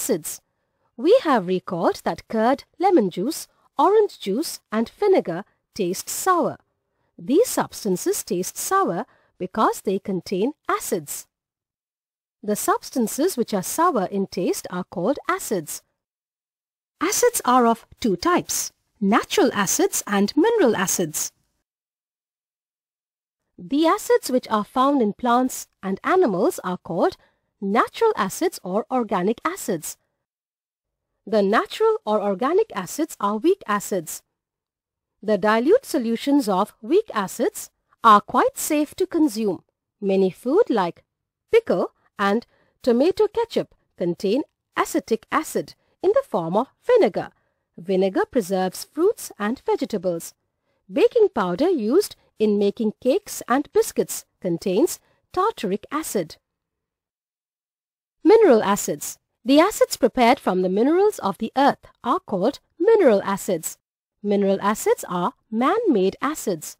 acids. We have recalled that curd, lemon juice, orange juice and vinegar taste sour. These substances taste sour because they contain acids. The substances which are sour in taste are called acids. Acids are of two types, natural acids and mineral acids. The acids which are found in plants and animals are called natural acids or organic acids the natural or organic acids are weak acids. The dilute solutions of weak acids are quite safe to consume. Many food like pickle and tomato ketchup contain acetic acid in the form of vinegar. Vinegar preserves fruits and vegetables. Baking powder used in making cakes and biscuits contains tartaric acid. Mineral acids the acids prepared from the minerals of the earth are called mineral acids. Mineral acids are man-made acids.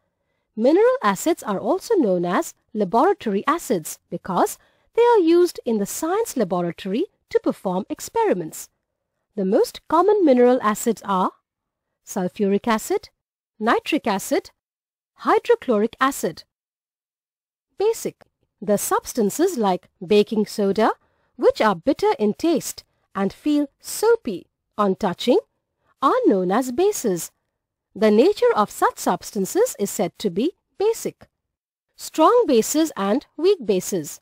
Mineral acids are also known as laboratory acids because they are used in the science laboratory to perform experiments. The most common mineral acids are sulfuric acid, nitric acid, hydrochloric acid. Basic. The substances like baking soda, which are bitter in taste and feel soapy on touching are known as bases. The nature of such substances is said to be basic. Strong bases and weak bases.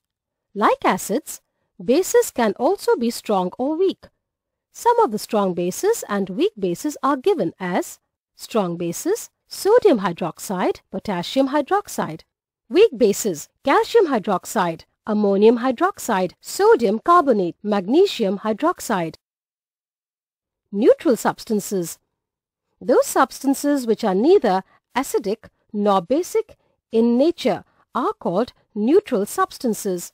Like acids, bases can also be strong or weak. Some of the strong bases and weak bases are given as strong bases, sodium hydroxide, potassium hydroxide. Weak bases, calcium hydroxide, ammonium hydroxide, sodium carbonate, magnesium hydroxide. Neutral substances. Those substances which are neither acidic nor basic in nature are called neutral substances.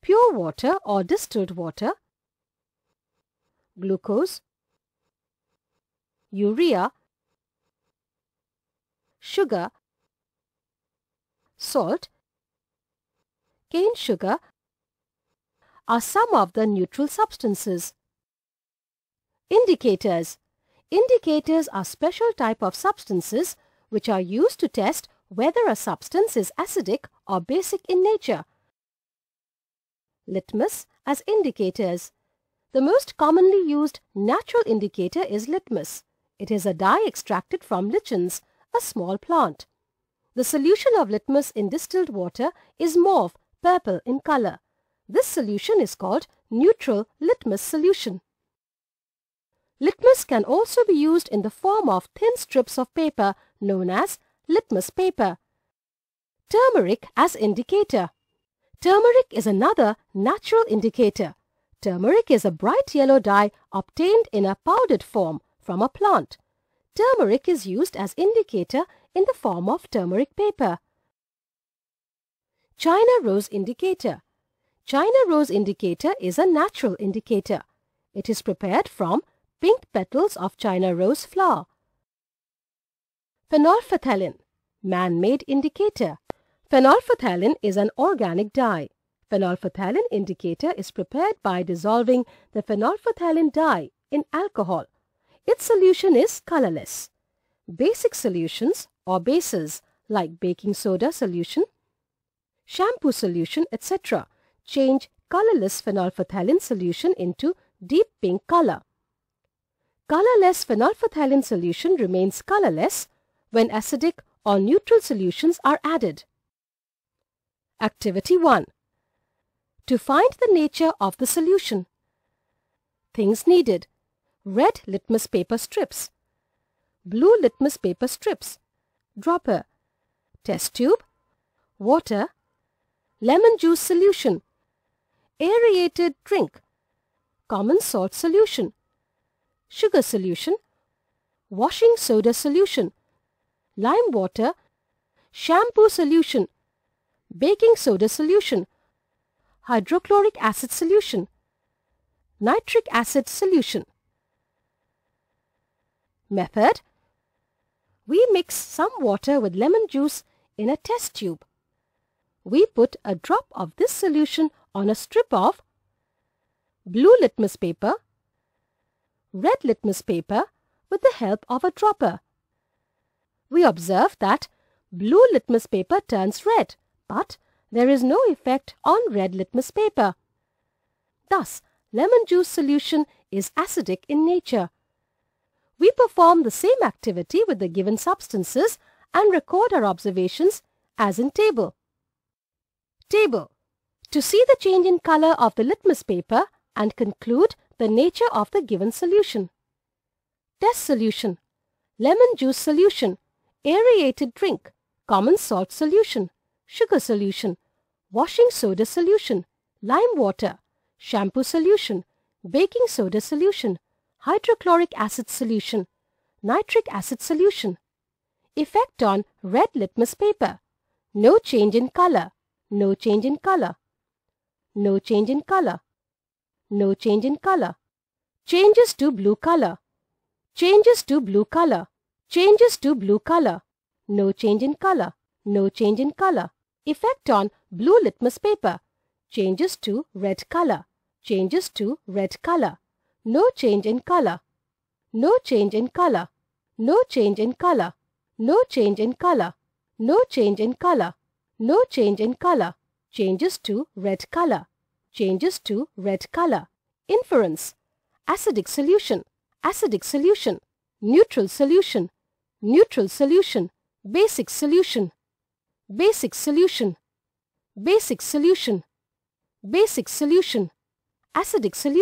Pure water or distilled water, glucose, urea, sugar, salt, cane sugar are some of the neutral substances. Indicators Indicators are special type of substances which are used to test whether a substance is acidic or basic in nature. Litmus as indicators. The most commonly used natural indicator is litmus. It is a dye extracted from lichens, a small plant. The solution of litmus in distilled water is mauve purple in color. This solution is called neutral litmus solution. Litmus can also be used in the form of thin strips of paper known as litmus paper. Turmeric as indicator. Turmeric is another natural indicator. Turmeric is a bright yellow dye obtained in a powdered form from a plant. Turmeric is used as indicator in the form of turmeric paper. China Rose Indicator. China Rose Indicator is a natural indicator. It is prepared from pink petals of China Rose flower. Phenolphthalein, man-made indicator. Phenolphthalein is an organic dye. Phenolphthalein indicator is prepared by dissolving the phenolphthalein dye in alcohol. Its solution is colorless. Basic solutions or bases like baking soda solution shampoo solution, etc. Change colorless phenolphthalein solution into deep pink color. Colorless phenolphthalein solution remains colorless when acidic or neutral solutions are added. Activity 1. To find the nature of the solution. Things needed. Red litmus paper strips. Blue litmus paper strips. Dropper. Test tube. Water lemon juice solution, aerated drink, common salt solution, sugar solution, washing soda solution, lime water, shampoo solution, baking soda solution, hydrochloric acid solution, nitric acid solution. Method We mix some water with lemon juice in a test tube we put a drop of this solution on a strip of blue litmus paper, red litmus paper with the help of a dropper. We observe that blue litmus paper turns red, but there is no effect on red litmus paper. Thus, lemon juice solution is acidic in nature. We perform the same activity with the given substances and record our observations as in table. Table. To see the change in color of the litmus paper and conclude the nature of the given solution. Test solution. Lemon juice solution. Aerated drink. Common salt solution. Sugar solution. Washing soda solution. Lime water. Shampoo solution. Baking soda solution. Hydrochloric acid solution. Nitric acid solution. Effect on red litmus paper. No change in color. No change in color. No change in color. No change in color. Changes to blue color. Changes to blue color. Changes to blue color. No change in color. No change in color. Effect on blue litmus paper. Changes to red color. Changes to red color. No change in color. No change in color. No change in color. No change in color. No change in color. No change in color. Changes to red color. Changes to red color. Inference. Acidic solution. Acidic solution. Neutral solution. Neutral solution. Basic solution. Basic solution. Basic solution. Basic solution. Acidic solution.